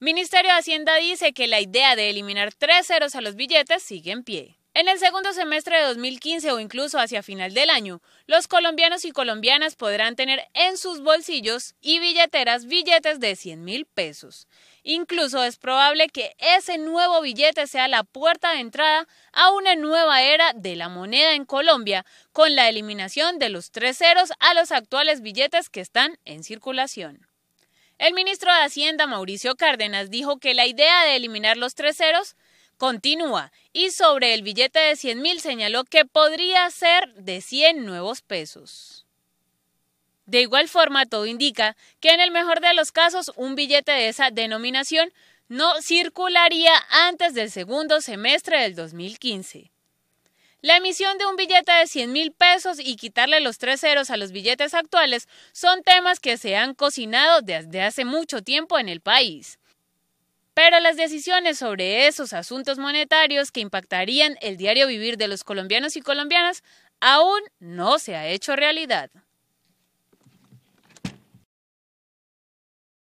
Ministerio de Hacienda dice que la idea de eliminar tres ceros a los billetes sigue en pie. En el segundo semestre de 2015 o incluso hacia final del año, los colombianos y colombianas podrán tener en sus bolsillos y billeteras billetes de 100 mil pesos. Incluso es probable que ese nuevo billete sea la puerta de entrada a una nueva era de la moneda en Colombia, con la eliminación de los tres ceros a los actuales billetes que están en circulación. El ministro de Hacienda, Mauricio Cárdenas, dijo que la idea de eliminar los tres ceros continúa y sobre el billete de 100 mil señaló que podría ser de 100 nuevos pesos. De igual forma, todo indica que en el mejor de los casos un billete de esa denominación no circularía antes del segundo semestre del 2015. La emisión de un billete de 100 mil pesos y quitarle los tres ceros a los billetes actuales son temas que se han cocinado desde hace mucho tiempo en el país. Pero las decisiones sobre esos asuntos monetarios que impactarían el diario vivir de los colombianos y colombianas aún no se ha hecho realidad.